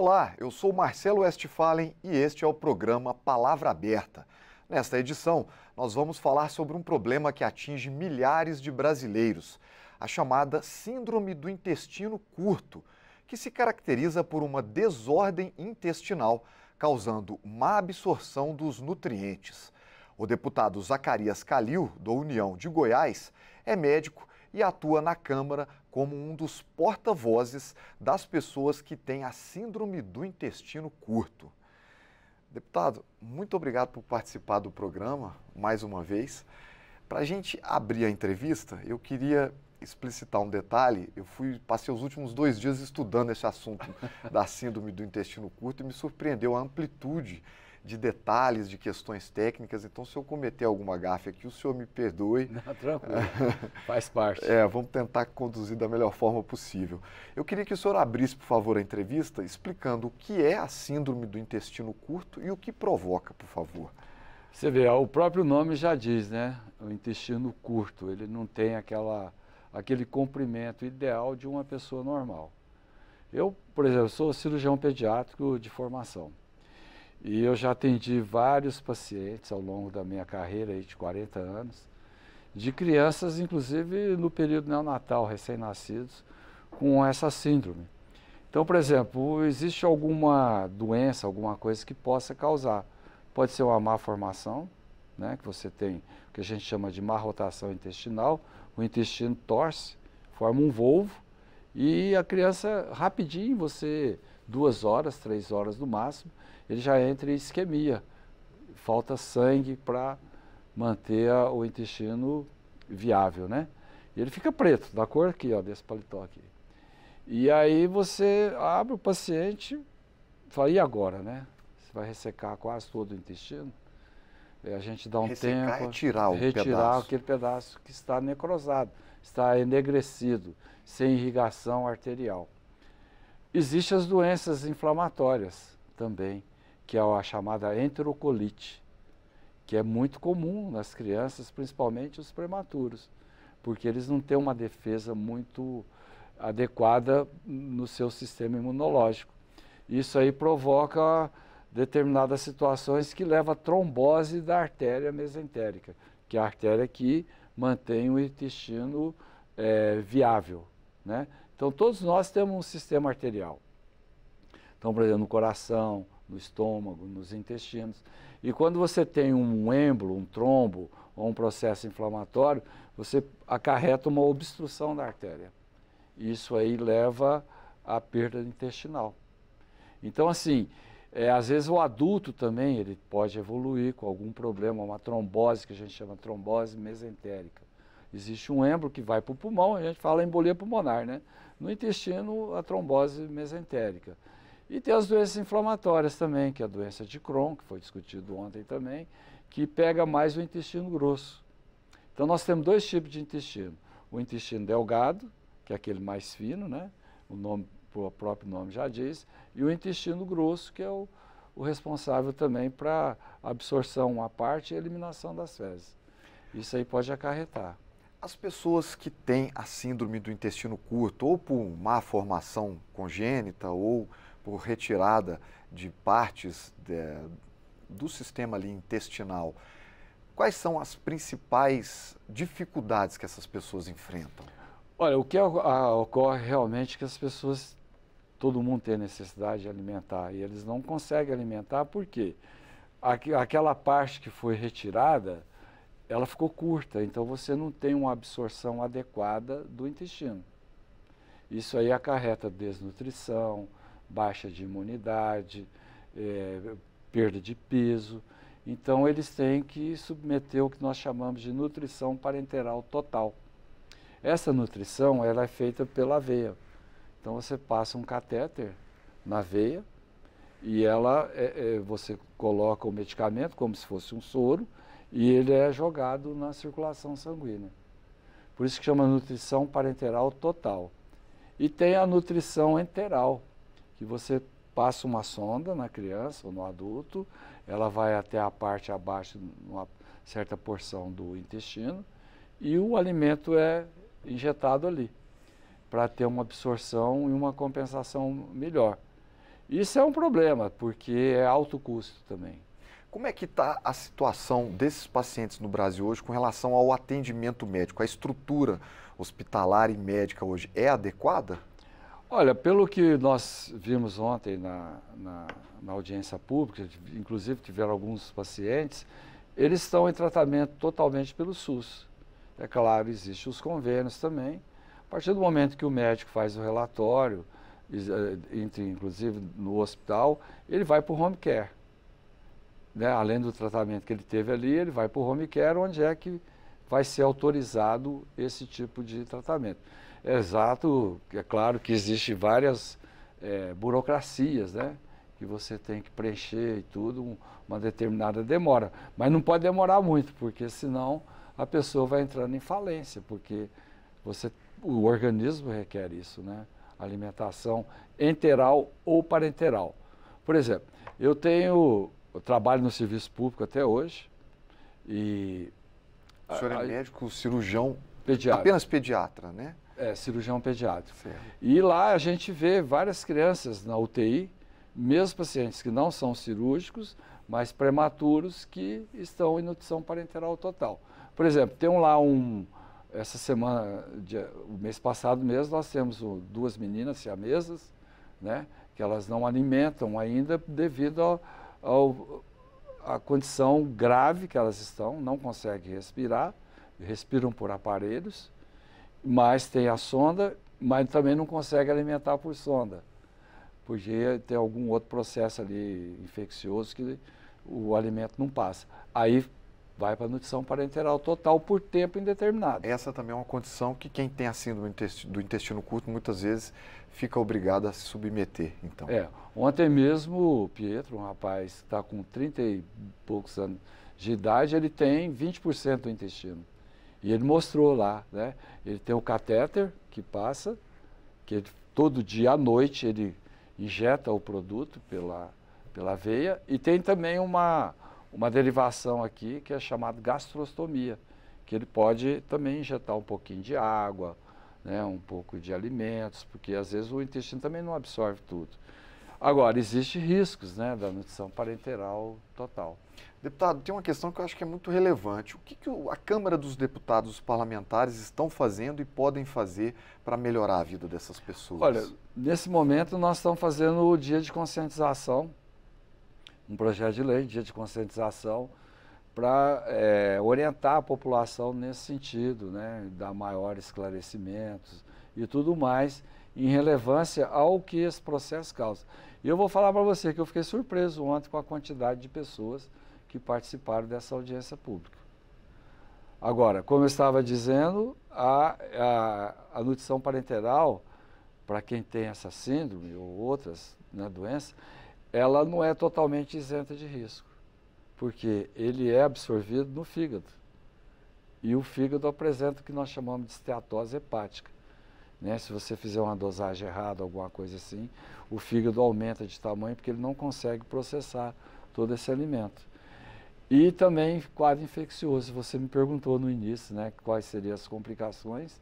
Olá, eu sou Marcelo Westphalen e este é o programa Palavra Aberta. Nesta edição, nós vamos falar sobre um problema que atinge milhares de brasileiros, a chamada Síndrome do Intestino Curto, que se caracteriza por uma desordem intestinal, causando má absorção dos nutrientes. O deputado Zacarias Calil, do União de Goiás, é médico e atua na Câmara como um dos porta-vozes das pessoas que têm a síndrome do intestino curto. Deputado, muito obrigado por participar do programa mais uma vez. Para a gente abrir a entrevista, eu queria explicitar um detalhe. Eu fui passei os últimos dois dias estudando esse assunto da síndrome do intestino curto e me surpreendeu a amplitude de detalhes, de questões técnicas. Então, se eu cometer alguma gafe aqui, o senhor me perdoe. Não, tranquilo, faz parte. É, vamos tentar conduzir da melhor forma possível. Eu queria que o senhor abrisse, por favor, a entrevista explicando o que é a síndrome do intestino curto e o que provoca, por favor. Você vê, o próprio nome já diz, né? O intestino curto, ele não tem aquela, aquele comprimento ideal de uma pessoa normal. Eu, por exemplo, sou cirurgião pediátrico de formação. E eu já atendi vários pacientes ao longo da minha carreira de 40 anos, de crianças, inclusive no período neonatal, recém-nascidos, com essa síndrome. Então, por exemplo, existe alguma doença, alguma coisa que possa causar. Pode ser uma má formação, né, que você tem o que a gente chama de má rotação intestinal, o intestino torce, forma um volvo, e a criança, rapidinho, você duas horas, três horas no máximo, ele já entra em isquemia. Falta sangue para manter a, o intestino viável, né? E ele fica preto, da cor aqui, ó, desse paletó aqui. E aí você abre o paciente, fala, e agora, né? Você vai ressecar quase todo o intestino. E é, a gente dá um ressecar é tempo. É tirar o retirar pedaço. aquele pedaço que está necrosado, está enegrecido, sem irrigação arterial. Existem as doenças inflamatórias também, que é a chamada enterocolite, que é muito comum nas crianças, principalmente os prematuros, porque eles não têm uma defesa muito adequada no seu sistema imunológico. Isso aí provoca determinadas situações que leva à trombose da artéria mesentérica, que é a artéria que mantém o intestino é, viável, né? Então, todos nós temos um sistema arterial. Então, por exemplo, no coração, no estômago, nos intestinos. E quando você tem um êmbolo, um trombo ou um processo inflamatório, você acarreta uma obstrução da artéria. Isso aí leva à perda intestinal. Então, assim, é, às vezes o adulto também ele pode evoluir com algum problema, uma trombose, que a gente chama de trombose mesentérica. Existe um êmbolo que vai para o pulmão, a gente fala embolia pulmonar, né? No intestino, a trombose mesentérica. E tem as doenças inflamatórias também, que é a doença de Crohn, que foi discutido ontem também, que pega mais o intestino grosso. Então nós temos dois tipos de intestino. O intestino delgado, que é aquele mais fino, né? O nome, o próprio nome já diz, e o intestino grosso, que é o, o responsável também para absorção uma parte e eliminação das fezes. Isso aí pode acarretar. As pessoas que têm a síndrome do intestino curto, ou por má formação congênita, ou por retirada de partes de, do sistema ali intestinal, quais são as principais dificuldades que essas pessoas enfrentam? Olha, o que é ocorre realmente é que as pessoas, todo mundo tem necessidade de alimentar e eles não conseguem alimentar porque aquela parte que foi retirada ela ficou curta, então você não tem uma absorção adequada do intestino. Isso aí acarreta desnutrição, baixa de imunidade, é, perda de peso. Então eles têm que submeter o que nós chamamos de nutrição parenteral total. Essa nutrição ela é feita pela veia. Então você passa um catéter na veia e ela é, é, você coloca o medicamento como se fosse um soro e ele é jogado na circulação sanguínea. Por isso que chama nutrição parenteral total. E tem a nutrição enteral, que você passa uma sonda na criança ou no adulto, ela vai até a parte abaixo, uma certa porção do intestino, e o alimento é injetado ali, para ter uma absorção e uma compensação melhor. Isso é um problema, porque é alto custo também. Como é que está a situação desses pacientes no Brasil hoje com relação ao atendimento médico? A estrutura hospitalar e médica hoje é adequada? Olha, pelo que nós vimos ontem na, na, na audiência pública, inclusive tiveram alguns pacientes, eles estão em tratamento totalmente pelo SUS. É claro, existem os convênios também. A partir do momento que o médico faz o relatório, eh, entre, inclusive no hospital, ele vai para o home care né, além do tratamento que ele teve ali, ele vai para o home care, onde é que vai ser autorizado esse tipo de tratamento. É exato, é claro que existe várias é, burocracias, né? Que você tem que preencher e tudo, uma determinada demora. Mas não pode demorar muito, porque senão a pessoa vai entrando em falência, porque você, o organismo requer isso, né? Alimentação enteral ou parenteral. Por exemplo, eu tenho eu trabalho no serviço público até hoje. E. O senhor é médico, cirurgião. Pediatra. Apenas pediatra, né? É, cirurgião pediátrico. E lá a gente vê várias crianças na UTI, mesmo pacientes que não são cirúrgicos, mas prematuros que estão em nutrição parenteral total. Por exemplo, tem lá um. Essa semana, dia, o mês passado mesmo, nós temos duas meninas siamesas, né? Que elas não alimentam ainda devido ao ao, a condição grave que elas estão, não conseguem respirar, respiram por aparelhos, mas tem a sonda, mas também não consegue alimentar por sonda, porque tem algum outro processo ali infeccioso que o alimento não passa. Aí vai para a nutrição parenteral total por tempo indeterminado. Essa também é uma condição que quem tem a síndrome do intestino curto muitas vezes fica obrigado a se submeter, então. É, ontem mesmo o Pietro, um rapaz que está com 30 e poucos anos de idade, ele tem 20% do intestino. E ele mostrou lá, né? Ele tem o catéter que passa, que ele, todo dia à noite ele injeta o produto pela, pela veia, e tem também uma, uma derivação aqui que é chamada gastrostomia, que ele pode também injetar um pouquinho de água, né, um pouco de alimentos, porque às vezes o intestino também não absorve tudo. Agora, existem riscos né, da nutrição parenteral total. Deputado, tem uma questão que eu acho que é muito relevante. O que, que a Câmara dos Deputados os parlamentares estão fazendo e podem fazer para melhorar a vida dessas pessoas? Olha, nesse momento nós estamos fazendo o dia de conscientização um projeto de lei, um dia de conscientização, para é, eh, orientar a população nesse sentido, né? dar maiores esclarecimentos e tudo mais, em relevância ao que esse processo causa. E eu vou falar para você que eu fiquei surpreso ontem com a quantidade de pessoas que participaram dessa audiência pública. Agora, como eu estava dizendo, a, a, a nutrição parenteral, para quem tem essa síndrome ou outras né, doenças, ela não é totalmente isenta de risco, porque ele é absorvido no fígado. E o fígado apresenta o que nós chamamos de esteatose hepática. Né? Se você fizer uma dosagem errada, alguma coisa assim, o fígado aumenta de tamanho porque ele não consegue processar todo esse alimento. E também quadro infeccioso. Você me perguntou no início né, quais seriam as complicações.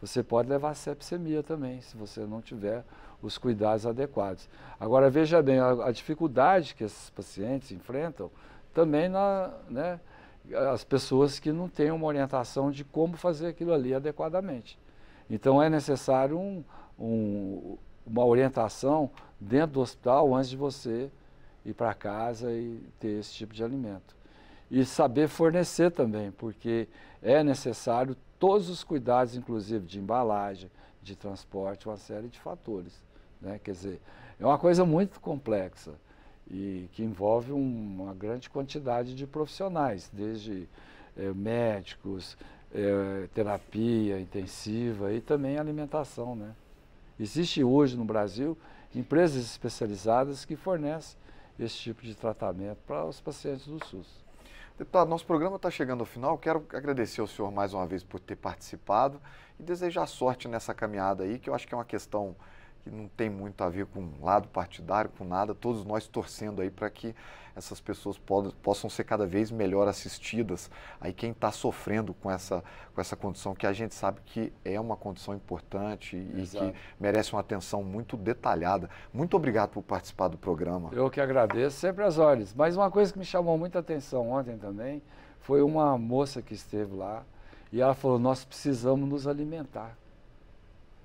Você pode levar sepsemia também, se você não tiver os cuidados adequados. Agora, veja bem, a, a dificuldade que esses pacientes enfrentam também na, né, as pessoas que não têm uma orientação de como fazer aquilo ali adequadamente. Então, é necessário um, um, uma orientação dentro do hospital antes de você ir para casa e ter esse tipo de alimento. E saber fornecer também, porque é necessário todos os cuidados, inclusive de embalagem, de transporte, uma série de fatores. Né? Quer dizer, é uma coisa muito complexa e que envolve uma grande quantidade de profissionais, desde é, médicos, é, terapia intensiva e também alimentação. Né? Existe hoje no Brasil empresas especializadas que fornecem esse tipo de tratamento para os pacientes do SUS. Deputado, nosso programa está chegando ao final. Quero agradecer ao senhor mais uma vez por ter participado e desejar sorte nessa caminhada aí, que eu acho que é uma questão que não tem muito a ver com lado partidário, com nada, todos nós torcendo aí para que essas pessoas possam ser cada vez melhor assistidas. Aí quem está sofrendo com essa, com essa condição, que a gente sabe que é uma condição importante e Exato. que merece uma atenção muito detalhada. Muito obrigado por participar do programa. Eu que agradeço, sempre as olhos. Mas uma coisa que me chamou muita atenção ontem também foi uma moça que esteve lá e ela falou: Nós precisamos nos alimentar.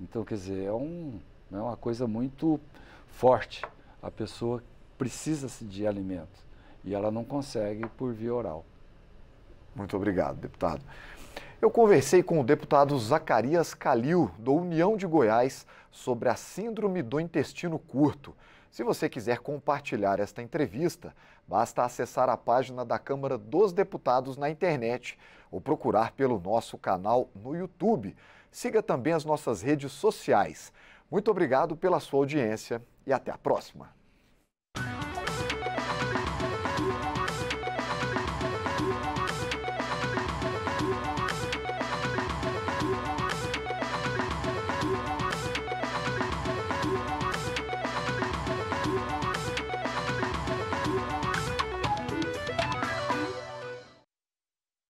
Então, quer dizer, é um né? É uma coisa muito forte. A pessoa precisa-se de alimento e ela não consegue por via oral. Muito obrigado, deputado. Eu conversei com o deputado Zacarias Calil, do União de Goiás, sobre a Síndrome do Intestino Curto. Se você quiser compartilhar esta entrevista, basta acessar a página da Câmara dos Deputados na internet ou procurar pelo nosso canal no YouTube. Siga também as nossas redes sociais. Muito obrigado pela sua audiência e até a próxima.